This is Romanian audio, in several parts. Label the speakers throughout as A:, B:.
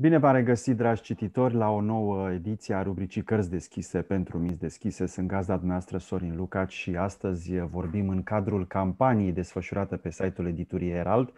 A: Bine v-am regăsit, dragi cititori, la o nouă ediție a rubricii Cărți deschise pentru minți deschise. Sunt gazda dumneavoastră Sorin Lucaci și astăzi vorbim în cadrul campaniei desfășurată pe site-ul editurii Herald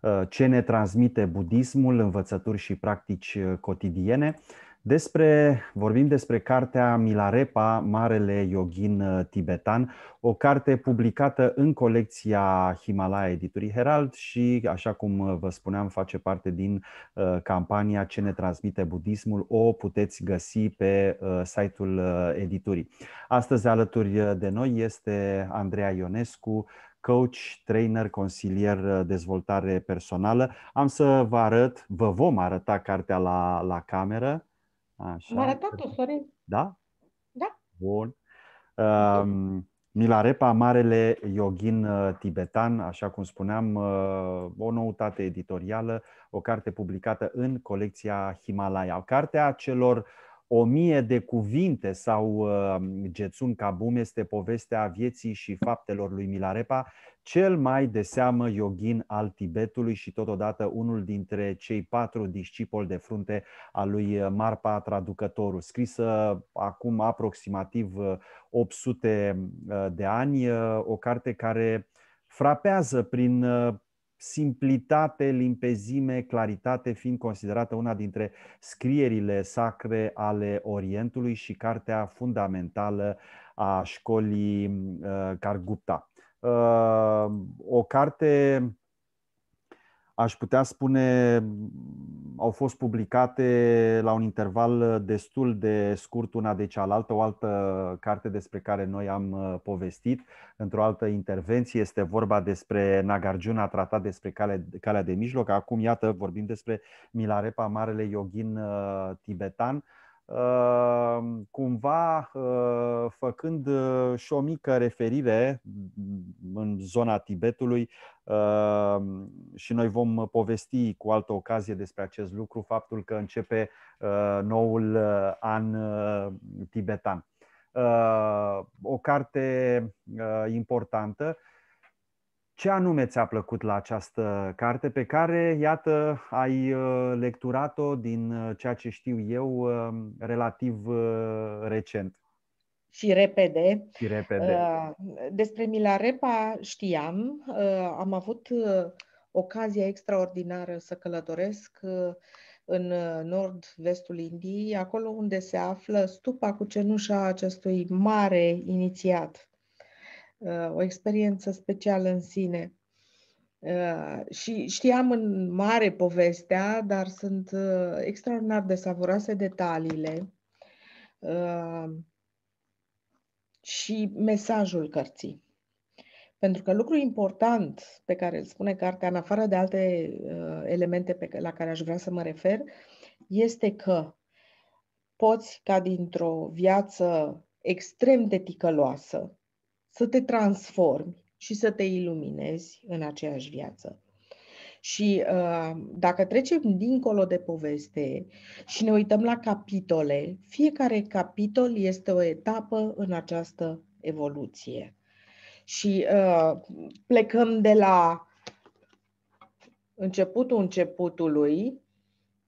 A: uh, ce ne transmite budismul, învățături și practici uh, cotidiene. Despre, vorbim despre cartea Milarepa, Marele Yogin uh, Tibetan, o carte publicată în colecția Himalaya Editurii Herald și, așa cum uh, vă spuneam, face parte din uh, campania Ce ne transmite budismul, o puteți găsi pe site-ul editurii. Astăzi, alături de noi, este Andreea Ionescu, coach, trainer, consilier dezvoltare personală. Am să vă arăt, vă vom arăta cartea la, la cameră Așa. M-a
B: arătat-o, Sorin.
A: Da? Da. Bun. Um, Milarepa, marele yogin uh, tibetan, așa cum spuneam, uh, o noutate editorială, o carte publicată în colecția Himalaya. Cartea celor o mie de cuvinte sau uh, Getsun Kabum este povestea vieții și faptelor lui Milarepa, cel mai de seamă yogin al Tibetului și totodată unul dintre cei patru discipoli de frunte al lui uh, Marpa Traducătorul, scrisă uh, acum aproximativ 800 uh, de ani, o carte care frapează prin simplitate, limpezime, claritate, fiind considerată una dintre scrierile sacre ale Orientului și cartea fundamentală a școlii Cargupta. Ă, o carte, aș putea spune, au fost publicate la un interval destul de scurt una de cealaltă, o altă carte despre care noi am ă, povestit într-o altă intervenție. Este vorba despre Nagarjuna, tratat despre cale, calea de mijloc. Acum, iată, vorbim despre Milarepa, marele yogin ă, tibetan. Uh, Ehm, cumva ehm, făcând ehm, și o mică referire în zona Tibetului și noi vom povesti cu altă ocazie despre acest lucru, faptul că începe noul an tibetan. O carte importantă ce anume ți-a plăcut la această carte pe care, iată, ai uh, lecturat-o din uh, ceea ce știu eu uh, relativ recent?
B: și repede.
A: Și repede.
B: Despre Milarepa știam. Am avut ocazia extraordinară să călătoresc în nord-vestul Indiei, acolo unde se află stupa cu cenușa acestui mare inițiat Uh, o experiență specială în sine. Uh, și știam în mare povestea, dar sunt uh, extraordinar de savuroase detaliile și mesajul cărții. Pentru că lucru important pe care îl spune cartea, în afară de alte uh, elemente pe, la care aș vrea să mă refer, este că poți ca dintr-o viață extrem de ticăloasă, să te transformi și să te iluminezi în aceeași viață. Și uh, dacă trecem dincolo de poveste și ne uităm la capitole, fiecare capitol este o etapă în această evoluție. Și uh, plecăm de la începutul începutului,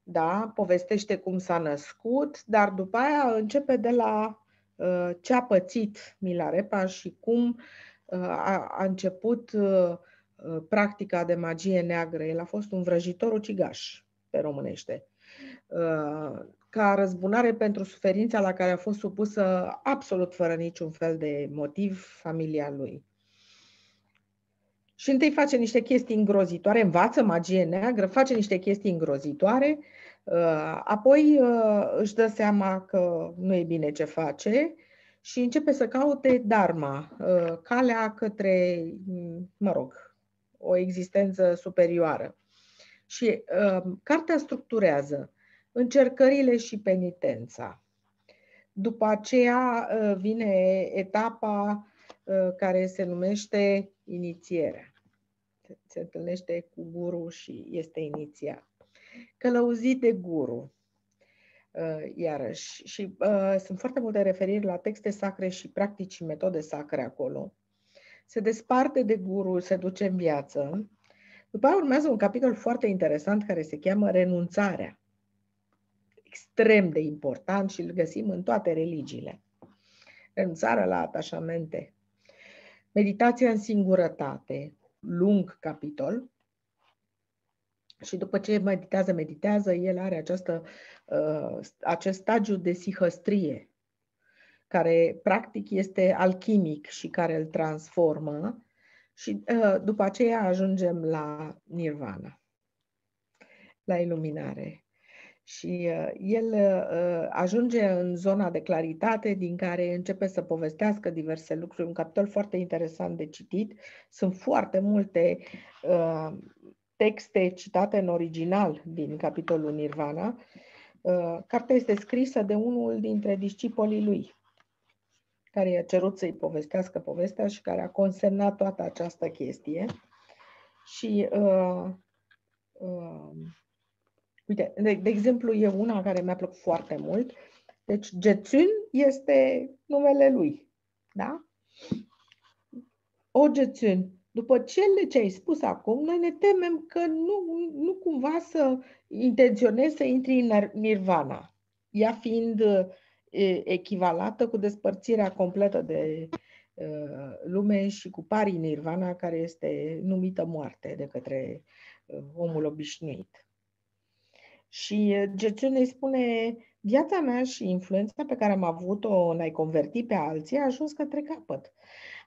B: da, povestește cum s-a născut, dar după aia începe de la Uh, ce a pățit Milarepa și cum uh, a, a început uh, practica de magie neagră. El a fost un vrăjitor ucigaș, pe românește. Ca răzbunare pentru suferința la care a fost supusă absolut fără niciun fel de motiv familia lui. Și întâi face niște chestii îngrozitoare, învață magie neagră, face niște chestii îngrozitoare, Uh, apoi uh, își dă seama că nu e bine ce face și începe să caute dharma, uh, calea către, mă rog, o existență superioară. Și cartea structurează încercările și penitența. După aceea vine etapa care se numește inițierea. Se întâlnește cu guru și este inițiat călăuzit de guru. Uh, iarăși, și uh, sunt foarte multe referiri la texte sacre și practici și metode sacre acolo. Se desparte de guru, se duce în viață. După aia urmează un capitol foarte interesant care se cheamă Renunțarea. Extrem de important și îl găsim în toate religiile. Renunțarea la atașamente. Meditația în singurătate, lung capitol, și după ce meditează, meditează, el are această, uh, acest stagiu de sihăstrie, care practic este alchimic și care îl transformă și uh, după aceea ajungem la nirvana, la iluminare. Și uh, el ajunge în zona de claritate din care începe să povestească diverse lucruri. Un capitol foarte interesant de citit. Sunt foarte multe texte citate în original din capitolul Nirvana, uh, cartea este scrisă de unul dintre discipolii lui, care i-a cerut să-i povestească povestea și care a consemnat toată această chestie. Și, uh, uh, uite, de, de exemplu, e una care mi-a plăcut foarte mult. Deci, Getsun este numele lui, da? O Getsun, după cele ce ai spus acum, noi ne temem că nu, nu cumva să intenționezi să intri în nirvana, ea fiind echivalată cu despărțirea completă de lume și cu pari nirvana, care este numită moarte de către omul obișnuit. Și Gertrude îi spune, viața mea și influența pe care am avut-o în a-i converti pe alții a ajuns către capăt.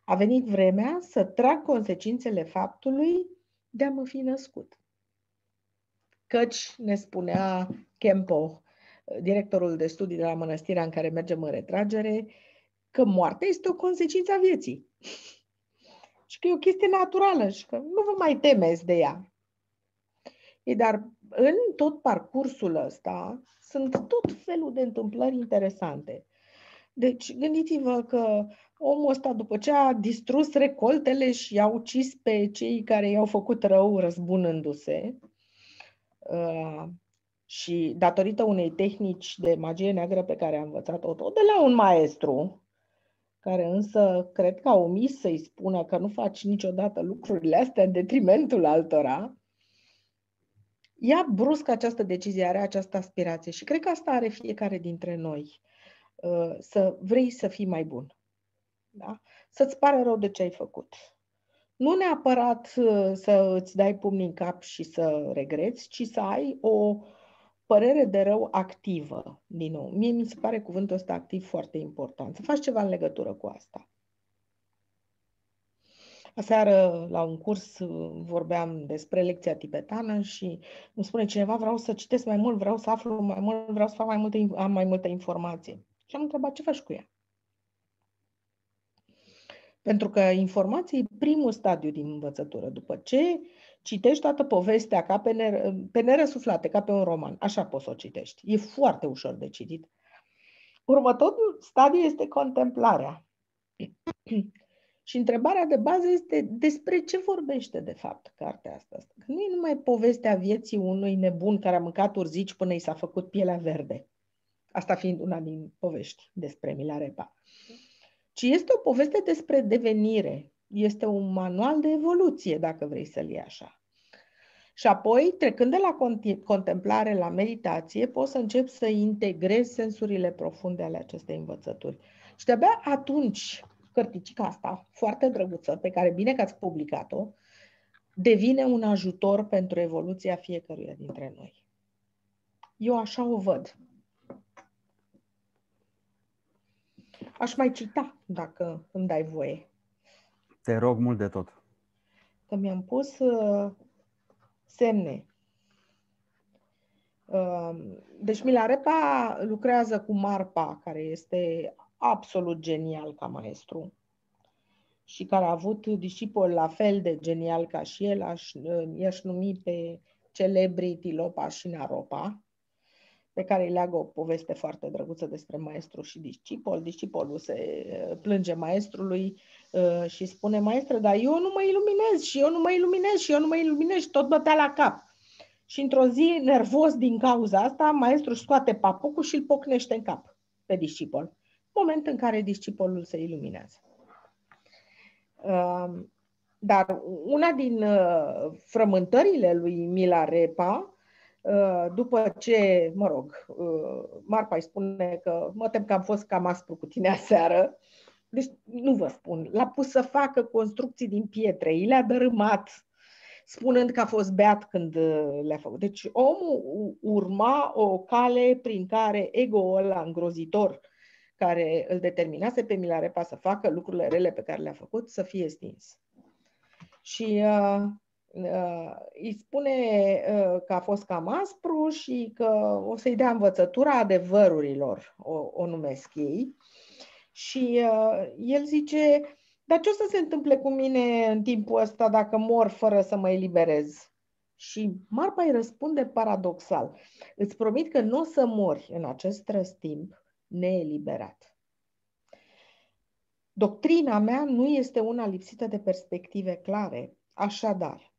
B: A venit vremea să trag consecințele faptului de a mă fi născut. Căci, ne spunea Kempo, directorul de studii de la mănăstirea în care mergem în retragere, că moartea este o consecință a vieții. și că e o chestie naturală și că nu vă mai temeți de ea. E, dar în tot parcursul ăsta sunt tot felul de întâmplări interesante. Deci gândiți-vă că omul ăsta, după ce a distrus recoltele și i-a ucis pe cei care i-au făcut rău răzbunându-se, uh, și datorită unei tehnici de magie neagră pe care am învățat-o tot de la un maestru, care însă cred că a omis să-i spună că nu faci niciodată lucrurile astea în detrimentul altora, ia brusc această decizie, are această aspirație și cred că asta are fiecare dintre noi, uh, să vrei să fii mai bun. Da? Să-ți pare rău de ce ai făcut. Nu neapărat uh, să îți dai pumnii în cap și să regreți, ci să ai o părere de rău activă, din nou. Mie mi se pare cuvântul ăsta activ foarte important. Să faci ceva în legătură cu asta. Aseară, la un curs, uh, vorbeam despre lecția tibetană și îmi spune cineva, vreau să citesc mai mult, vreau să aflu mai mult, vreau să fac mai multe, am mai multe informații. Și am întrebat, ce faci cu ea? Pentru că informația e primul stadiu din învățătură. După ce citești toată povestea ca pe, ner- pe nerăsuflate, ca pe un roman, așa poți să o citești. E foarte ușor de citit. Următorul stadiu este contemplarea. Și întrebarea de bază este despre ce vorbește de fapt cartea asta. Că nu e numai povestea vieții unui nebun care a mâncat urzici până i s-a făcut pielea verde. Asta fiind una din povești despre Milarepa ci este o poveste despre devenire. Este un manual de evoluție, dacă vrei să-l iei așa. Și apoi, trecând de la contemplare la meditație, poți să începi să integrezi sensurile profunde ale acestei învățături. Și de-abia atunci, cărticica asta, foarte drăguță, pe care bine că ați publicat-o, devine un ajutor pentru evoluția fiecăruia dintre noi. Eu așa o văd. Aș mai cita, dacă îmi dai voie.
A: Te rog mult de tot.
B: Că mi-am pus uh, semne. Uh, deci Milarepa lucrează cu Marpa, care este absolut genial ca maestru și care a avut discipol la fel de genial ca și el, aș, uh, i-aș numi pe celebrii Tilopa și Naropa, pe care îi leagă o poveste foarte drăguță despre maestru și discipol. Discipolul se uh, plânge maestrului uh, și spune, maestre, dar eu nu mă iluminez și eu nu mă iluminez și eu nu mă iluminez și tot bătea la cap. Și într-o zi, nervos din cauza asta, maestru scoate papucul și îl pocnește în cap pe discipol. Moment în care discipolul se iluminează. Um, dar una din uh, frământările lui Mila Repa Uh, după ce, mă rog, uh, Marpa îi spune că mă tem că am fost cam aspru cu tine aseară, deci nu vă spun, l-a pus să facă construcții din pietre, i le-a dărâmat, spunând că a fost beat când uh, le-a făcut. Deci omul urma o cale prin care ego-ul ăla îngrozitor care îl determinase pe Milarepa să facă lucrurile rele pe care le-a făcut, să fie stins. Și uh, Ă, îi spune ă, că a fost cam aspru și că o să-i dea învățătura adevărurilor, o, o numesc ei. Și uh, el zice, dar ce o să se întâmple cu mine în timpul ăsta dacă mor fără să mă eliberez? Și Marpa îi răspunde paradoxal. Îți promit că nu o să mori în acest răstimp neeliberat. Doctrina mea nu este una lipsită de perspective clare. Așadar,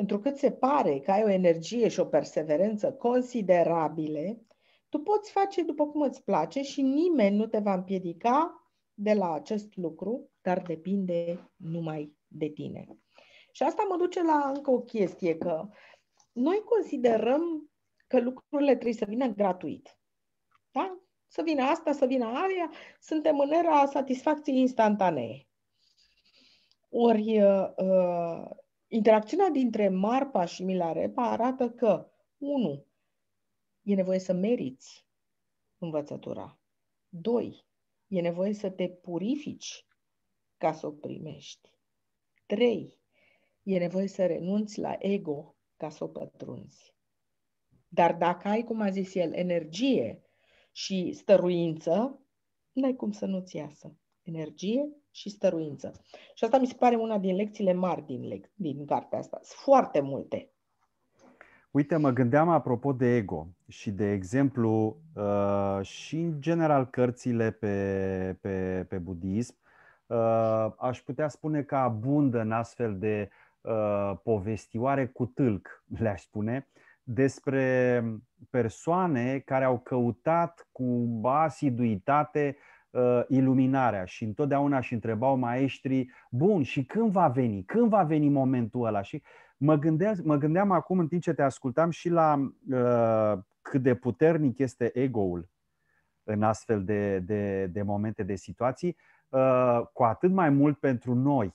B: întrucât se pare că ai o energie și o perseverență considerabile, tu poți face după cum îți place și nimeni nu te va împiedica de la acest lucru, dar depinde numai de tine. Și asta mă duce la încă o chestie, că noi considerăm că lucrurile trebuie să vină gratuit. Da? Să vină asta, să vină aia, suntem în era satisfacției instantanee. Ori uh, uh, Interacțiunea dintre Marpa și Milarepa arată că, unu, E nevoie să meriți învățătura. doi, E nevoie să te purifici ca să o primești. trei, E nevoie să renunți la ego ca să o pătrunzi. Dar dacă ai, cum a zis el, energie și stăruință, n-ai cum să nu-ți iasă energie și stăruință. Și asta mi se pare una din lecțiile mari din, lec- din cartea asta. Sunt foarte multe.
A: Uite, mă gândeam apropo de ego și de exemplu uh, și în general cărțile pe, pe, pe budism, uh, aș putea spune că abundă în astfel de uh, povestioare cu tâlc, le-aș spune, despre persoane care au căutat cu asiduitate uh, iluminarea și întotdeauna și întrebau maestrii, bun, și când va veni? Când va veni momentul ăla? Și mă, gândesc, mă gândeam acum în timp ce te ascultam și la uh, cât de puternic este ego-ul în astfel de, de, de momente, de situații, uh, cu atât mai mult pentru noi,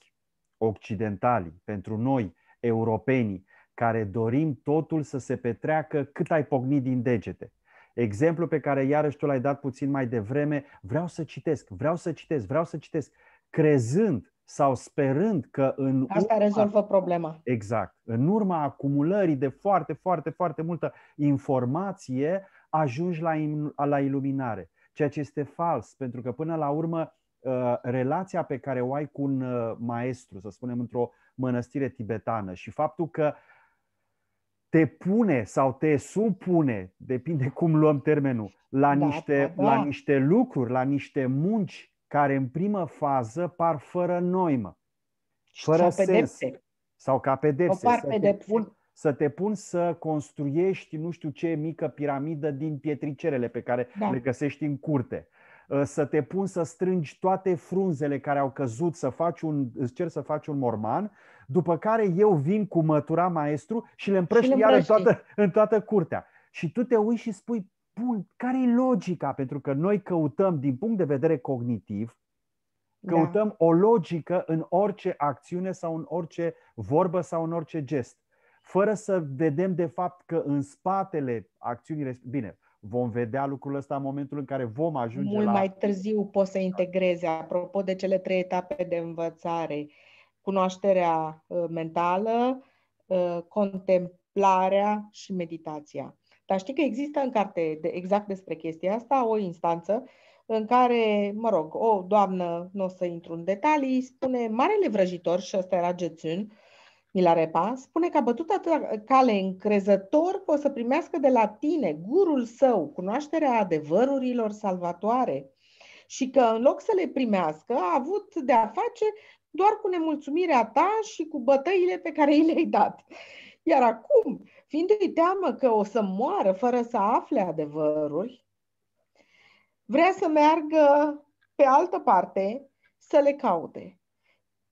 A: occidentali, pentru noi, europenii, care dorim totul să se petreacă cât ai pocnit din degete. Exemplu pe care iarăși tu l-ai dat puțin mai devreme, vreau să citesc, vreau să citesc, vreau să citesc, crezând sau sperând că în Asta urma, rezolvă problema. Exact. În urma acumulării de foarte, foarte, foarte multă informație, ajungi la, la iluminare. Ceea ce este fals, pentru că până la urmă ă, relația pe care o ai cu un ă, maestru, să spunem, într-o mănăstire tibetană și faptul că uh, te pune sau te supune, depinde cum luăm termenul, la, da, niște, da, da. la niște lucruri, la niște munci care în primă fază par fără noimă, fără sens. Pedepse. Sau ca pedepse. O par să, pedepse. Te pun, să te pun să construiești nu știu ce mică piramidă din pietricerele pe care da. le găsești în curte. Uh, să te pun să strângi toate frunzele care au căzut, să faci un, îți cer să faci un morman, după care eu vin cu mătura maestru și le împrăști, și le împrăști. iar în toată, în toată curtea. Și tu te uiți și spui, bun, care e logica? Pentru că noi căutăm, din punct de vedere cognitiv, da. căutăm da. o logică în orice acțiune sau în orice vorbă sau în orice gest fără să vedem de fapt că în spatele acțiunii, bine, vom vedea lucrul ăsta în momentul în care vom ajunge Mult la... mai
B: târziu poți să integreze, apropo de cele trei etape de învățare, cunoașterea uh, mentală, uh, contemplarea și meditația. Dar știi că există în carte de, exact despre chestia asta o instanță în care, mă rog, o doamnă, nu o să intru în detalii, spune, marele vrăjitor, și ăsta era Gețun, Milarepa spune că a bătut atâta cale încrezător că o să primească de la tine, gurul său, cunoașterea adevărurilor salvatoare și că în loc să le primească a avut de a face doar cu nemulțumirea ta și cu bătăile pe care i le-ai dat. Iar acum, fiindu-i teamă că o să moară fără să afle adevăruri, vrea să meargă pe altă parte să le caute.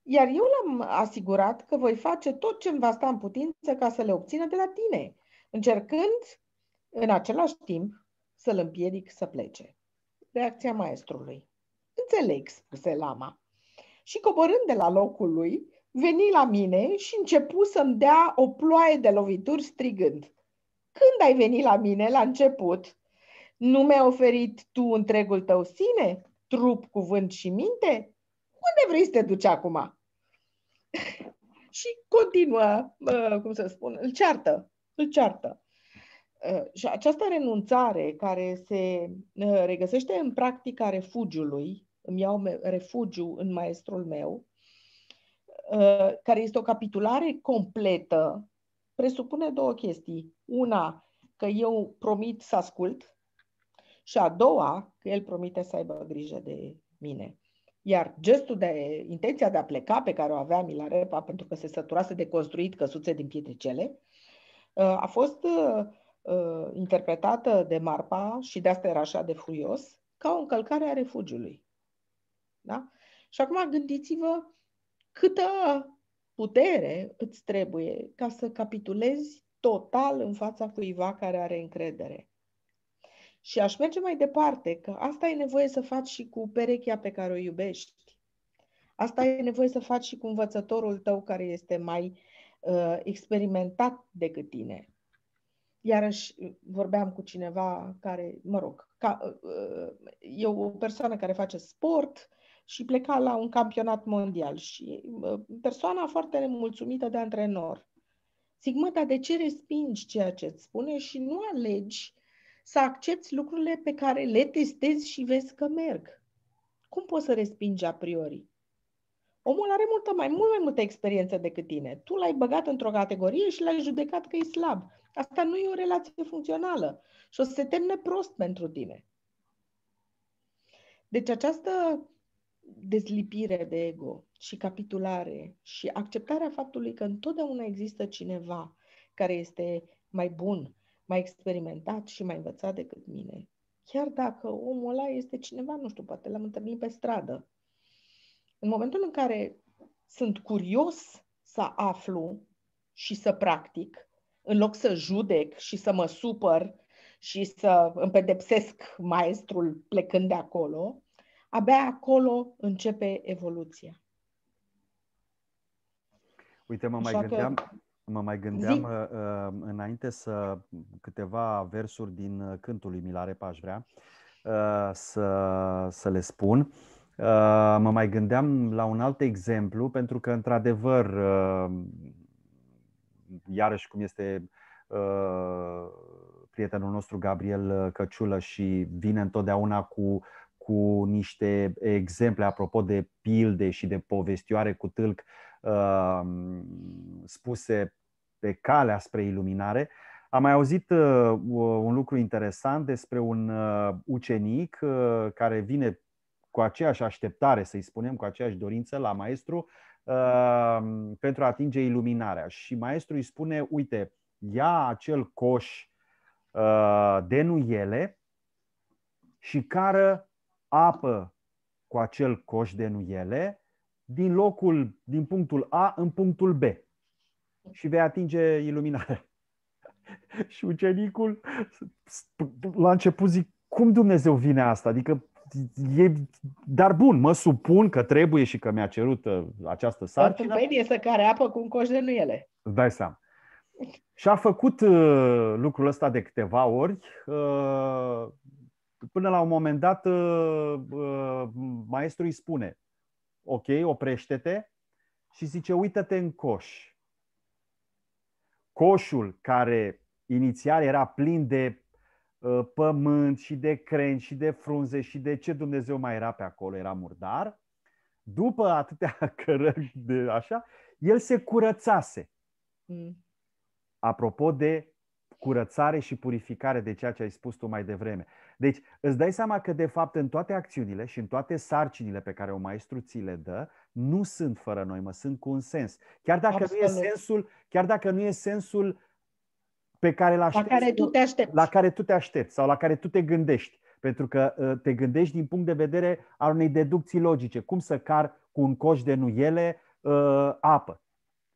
B: Iar eu l-am asigurat că voi face tot ce îmi va sta în putință ca să le obțină de la tine, încercând în același timp să-l împiedic să plece. Reacția maestrului. Înțeleg, spuse lama. Și coborând de la locul lui, veni la mine și începu să-mi dea o ploaie de lovituri strigând. Când ai venit la mine la început? Nu mi-ai oferit tu întregul tău sine, trup, cuvânt și minte? unde vrei să te duci acum? și continuă, cum să spun, îl ceartă, îl ceartă. Ă, și această renunțare care se ă, regăsește în practica refugiului, îmi iau refugiu în maestrul meu, ă, care este o capitulare completă, presupune două chestii. Una, că eu promit să ascult și a doua, că el promite să aibă grijă de mine. Iar gestul de intenția de a pleca pe care o avea Milarepa pentru că se săturase de construit căsuțe din pietricele, uh, a fost uh, uh, interpretată de Marpa și de asta era așa de furios, ca o încălcare a refugiului. Da? Și acum gândiți-vă câtă putere îți trebuie ca să capitulezi total în fața cuiva care are încredere. Și aș merge mai departe, că asta e nevoie să faci și cu perechea pe care o iubești. Asta e nevoie să faci și cu învățătorul tău care este mai uh, experimentat decât tine. Iarăși vorbeam cu cineva care, mă rog, ca, uh, uh e o persoană care face sport și pleca la un campionat mondial și uh, persoana foarte nemulțumită de antrenor. sigmata de ce respingi ceea ce îți spune și nu alegi să accepti lucrurile pe care le testezi și vezi că merg. Cum poți să respingi a priori? Omul are multă mai, mult mai multă experiență decât tine. Tu l-ai băgat într-o categorie și l-ai judecat că e slab. Asta nu e o relație funcțională și o să se termine prost pentru tine. Deci această dezlipire de ego și capitulare și acceptarea faptului că întotdeauna există cineva care este mai bun, mai experimentat și mai învățat decât mine. Chiar dacă omul ăla este cineva, nu știu, poate l-am întâlnit pe stradă. În momentul în care sunt curios să aflu și să practic, în loc să judec și să mă supăr și să îmi pedepsesc maestrul plecând de acolo, abia acolo începe evoluția.
A: Uite, mă mai gândeam, Mă mai gândeam uh, uh, înainte să câteva versuri din uh, cântul lui Milarepa aș vrea uh, să, să le spun. Uh, mă mai gândeam la un alt exemplu, pentru că, într-adevăr, uh, iarăși cum este uh, prietenul nostru Gabriel uh, Căciulă și vine întotdeauna cu, cu niște exemple apropo de pilde și de povestioare cu tâlc, uh, Um, spuse pe calea spre iluminare. Am mai auzit uh, un lucru interesant despre un uh, ucenic uh, care vine cu aceeași așteptare, să-i spunem, cu aceeași dorință la maestru uh, pentru a atinge iluminarea. Și maestru îi spune, uite, ia acel coș uh, de nuiele și cară apă cu acel coș de nuiele din locul, din punctul A în punctul B și vei atinge iluminarea. și ucenicul la început zic, cum Dumnezeu vine asta? Adică e, dar bun, mă supun că trebuie și că mi-a cerut uh, această păi, sarcină.
B: Pentru păi, să care apă cu un coș de nuiele.
A: Îți dai seama. Și a făcut uh, lucrul ăsta de câteva ori. Uh, până la un moment dat, uh, uh, maestru îi spune, ok, oprește-te și zice, uită-te în coș. Coșul care inițial era plin de uh, pământ și de creni și de frunze și de ce Dumnezeu mai era pe acolo, era murdar, după atâtea cărări de așa, el se curățase. Mm. Apropo de curățare și purificare de ceea ce ai spus tu mai devreme. Deci îți dai seama că de fapt în toate acțiunile și în toate sarcinile pe care o maestru ți le dă, nu sunt fără noi, mă, sunt cu un sens. Chiar dacă Absolut. nu e sensul, chiar dacă nu e sensul pe care la care tu te aștepți. La care tu te aștepți sau la care tu te gândești. Pentru că uh, te gândești din punct de vedere al unei deducții logice. Cum să car cu un coș de nuiele uh, apă.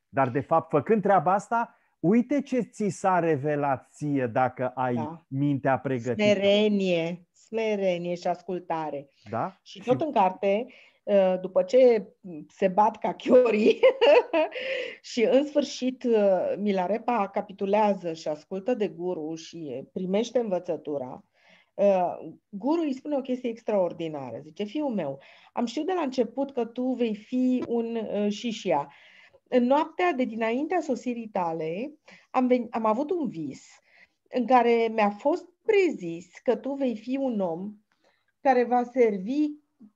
A: Dar, de fapt, făcând treaba asta, Uite ce ți s-a revelat ție dacă ai da. mintea pregătită. Smerenie,
B: smerenie și ascultare. Da? Și tot și... în carte, ă, după ce se bat ca chiorii și în sfârșit ă, Milarepa capitulează și ascultă de guru și primește învățătura, ă, guru îi spune o chestie extraordinară. Zice, fiul meu, am știut de la început că tu vei fi un șișia. Uh, în noaptea de dinaintea sosirii tale am, ven- am avut un vis în care mi-a fost prezis că tu vei fi un om care va servi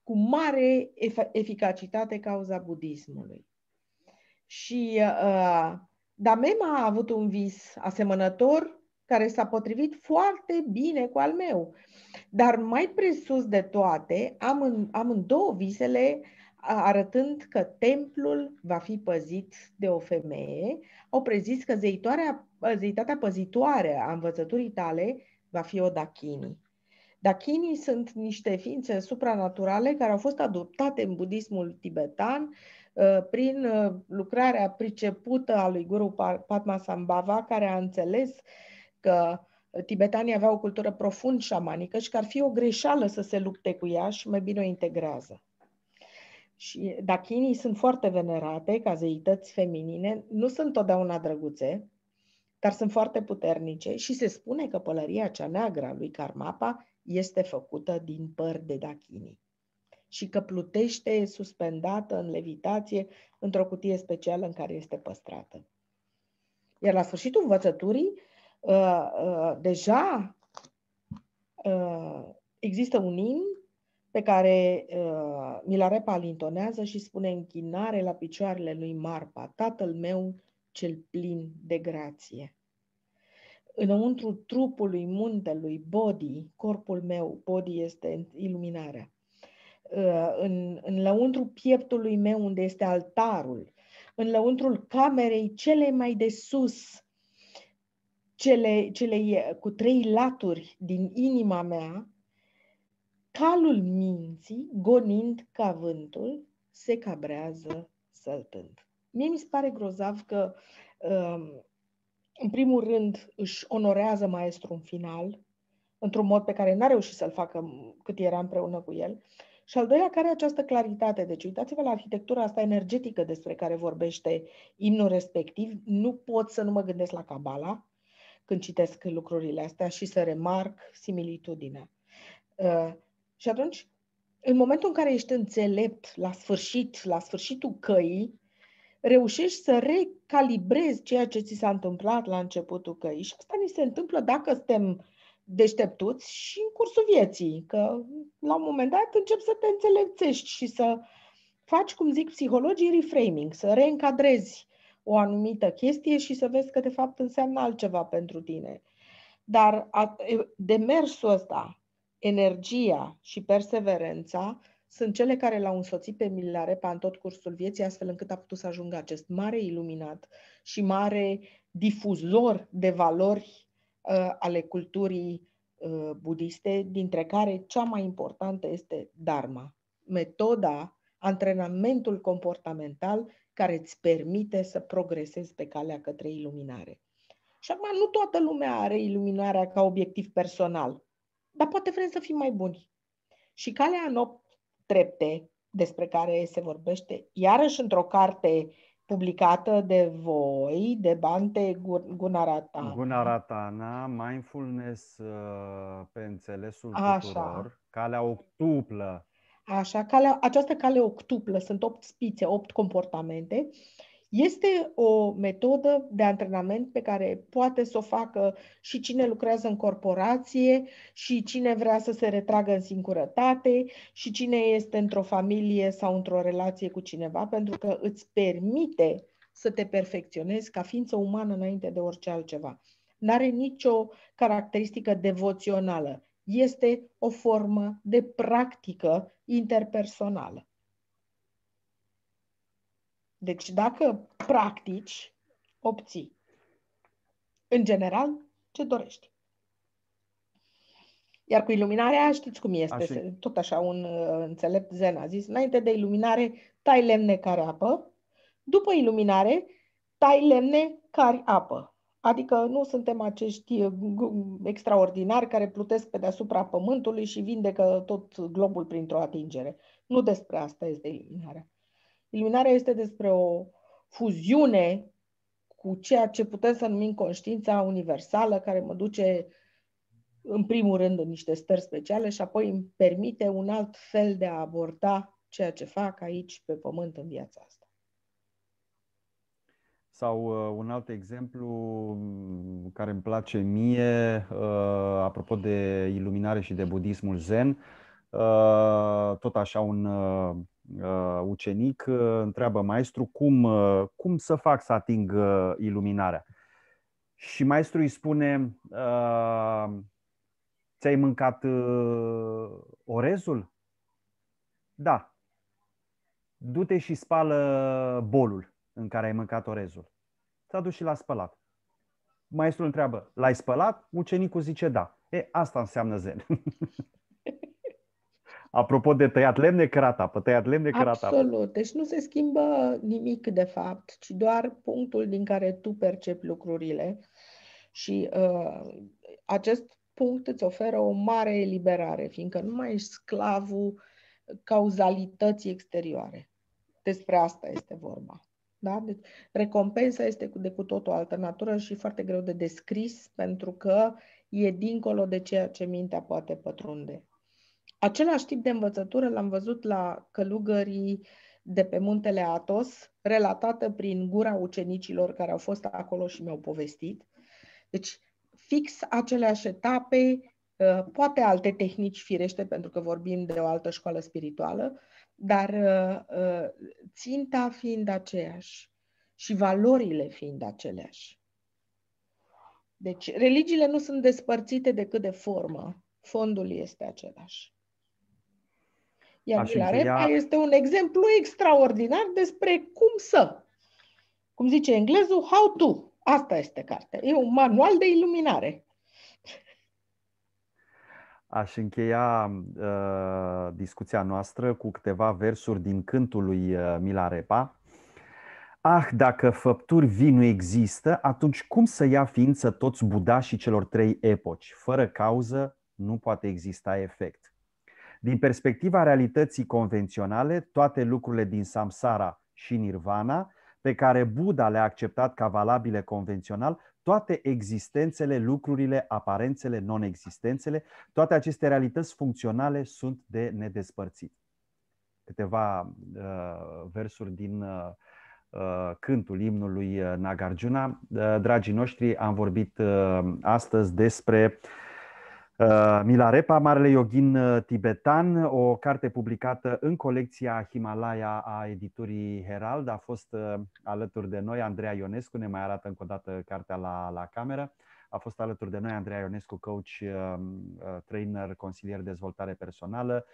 B: cu mare ef- eficacitate cauza budismului. Și uh, Damema a avut un vis asemănător care s-a potrivit foarte bine cu al meu. Dar mai presus de toate, am, în, am în două visele arătând că templul va fi păzit de o femeie, au prezis că zeitatea păzitoare a învățăturii tale va fi o dachini. Dachinii sunt niște ființe supranaturale care au fost adoptate în budismul tibetan prin lucrarea pricepută a lui Guru Padmasambhava, care a înțeles că tibetanii aveau o cultură profund șamanică și că ar fi o greșeală să se lupte cu ea și mai bine o integrează. Și dachinii sunt foarte venerate ca zeități feminine, nu sunt totdeauna drăguțe, dar sunt foarte puternice și se spune că pălăria cea neagră a lui Karmapa este făcută din păr de dachini și că plutește suspendată în levitație într-o cutie specială în care este păstrată. Iar la sfârșitul învățăturii, uh, uh, deja uh, există un imn pe care uh, Milarepa repalintonează și spune închinare la picioarele lui Marpa, tatăl meu cel plin de grație. Înăuntru trupului muntelui, body, corpul meu, body este iluminarea. Uh, în, în lăuntru pieptului meu unde este altarul, în lăuntrul camerei cele mai de sus, cele, cele cu trei laturi din inima mea, calul minții, gonind ca vântul, se cabrează săltând. Mie mi se pare grozav că, um, în primul rând, își onorează maestrul în final, într-un mod pe care n-a reușit să-l facă cât era împreună cu el, și al doilea, care această claritate. Deci uitați-vă la arhitectura asta energetică despre care vorbește imnul respectiv. Nu pot să nu mă gândesc la cabala când citesc lucrurile astea și să remarc similitudinea. Uh, și atunci, în momentul în care ești înțelept la sfârșit, la sfârșitul căii, reușești să recalibrezi ceea ce ți s-a întâmplat la începutul căii. Și asta ni se întâmplă dacă suntem deșteptuți și în cursul vieții, că la un moment dat începi să te înțelepțești și să faci, cum zic psihologii, reframing, să reîncadrezi o anumită chestie și să vezi că de fapt înseamnă altceva pentru tine. Dar demersul ăsta energia și perseverența sunt cele care l-au însoțit pe Milarepa în tot cursul vieții, astfel încât a putut să ajungă acest mare iluminat și mare difuzor de valori uh, ale culturii uh, budiste, dintre care cea mai importantă este Dharma, metoda, antrenamentul comportamental care îți permite să progresezi pe calea către iluminare. Și acum nu toată lumea are iluminarea ca obiectiv personal dar poate vrem să fim mai buni. Și calea în opt trepte despre care se vorbește, iarăși într-o carte publicată de voi, de Bante Gunaratana.
A: Gunaratana, Mindfulness uh, pe înțelesul Așa. tuturor, calea octuplă.
B: Așa, calea, această cale octuplă, sunt opt spițe, opt comportamente este o metodă de antrenament pe care poate să o facă și cine lucrează în corporație, și cine vrea să se retragă în singurătate, și cine este într-o familie sau într-o relație cu cineva, pentru că îți permite să te perfecționezi ca ființă umană înainte de orice altceva. N-are nicio caracteristică devoțională. Este o formă de practică interpersonală. Deci dacă practici, obții. În general, ce dorești. Iar cu iluminarea, știți cum este, așa. tot așa un uh, înțelept zen a zis, înainte de iluminare, tai lemne care apă, după iluminare, tai lemne care apă. Adică nu suntem acești uh, extraordinari care plutesc pe deasupra pământului și vindecă tot globul printr-o atingere. Nu despre asta este iluminarea. Iluminarea este despre o fuziune cu ceea ce putem să numim conștiința universală, care mă duce în primul rând în niște stări speciale și apoi îmi permite un alt fel de a aborda ceea ce fac aici pe pământ în viața asta.
A: Sau uh, un alt exemplu mm, care îmi place mie, uh, apropo de iluminare și de budismul zen, uh, tot așa un uh, Uh, ucenic uh, întreabă maestru cum, uh, cum să fac să ating iluminarea. Și maestru îi spune, ți-ai mâncat orezul? Da. Du-te și spală bolul în care ai mâncat orezul. S-a dus și l-a spălat. Maestrul întreabă, l-ai spălat? Ucenicul zice da. E, asta înseamnă zen. Apropo de tăiat lemne, pe tăiat lemne, cărata. Absolut.
B: Deci nu se schimbă nimic de fapt, ci doar punctul din care tu percepi lucrurile. Și uh, acest punct îți oferă o mare eliberare, fiindcă nu mai ești sclavul cauzalității exterioare. Despre asta este vorba. Da? Deci, recompensa este de cu tot o altă natură și foarte greu de descris, pentru că e dincolo de ceea ce mintea poate pătrunde. Același tip de învățătură l-am văzut la călugării de pe muntele Atos, relatată prin gura ucenicilor care au fost acolo și mi-au povestit. Deci, fix aceleași etape, uh, poate alte tehnici firește, pentru că vorbim de o altă școală spirituală, dar uh, uh, ținta fiind aceeași și valorile fiind aceleași. Deci, religiile nu sunt despărțite decât de formă. Fondul este același. Iar Milarepa încheia... este un exemplu extraordinar despre cum să. Cum zice englezul, how to. Asta este cartea. E un manual de iluminare.
A: Aș încheia uh, discuția noastră cu câteva versuri din cântul lui uh, Milarepa. Ah, dacă făpturi vii nu există, atunci cum să ia ființă toți budașii celor trei epoci? Fără cauză nu poate exista efect. Din perspectiva realității convenționale, toate lucrurile din samsara și nirvana, pe care Buddha le-a acceptat ca valabile convențional, toate existențele, lucrurile, aparențele, non-existențele, toate aceste realități funcționale sunt de nedespărțit. Câteva uh, versuri din uh, uh cântul imnului uh, Nagarjuna. Uh, dragii noștri, am vorbit astăzi despre Uh, Milarepa, Marele Yogin uh, Tibetan, o carte publicată în colecția Himalaya a editurii Herald. A fost uh, alături de noi Andreea Ionescu, ne mai arată încă o dată cartea la, la cameră. A fost alături de noi Andreea Ionescu, coach, trainer, consilier de dezvoltare personală.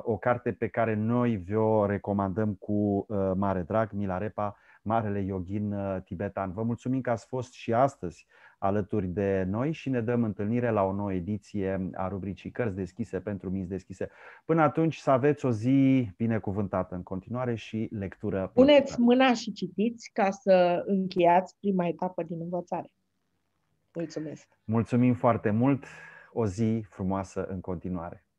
A: O carte pe care noi vă recomandăm cu mare drag, Milarepa, Repa, marele yogin uh, tibetan. Vă mulțumim că ați fost și astăzi alături de noi și ne dăm întâlnire la o nouă ediție a rubricii Cărți deschise pentru minți deschise. Până atunci să aveți o zi binecuvântată în continuare și lectură. Puneți
B: mâna și citiți ca să încheiați prima etapă din învățare. Mulțumesc!
A: Mulțumim foarte mult! O zi frumoasă în continuare!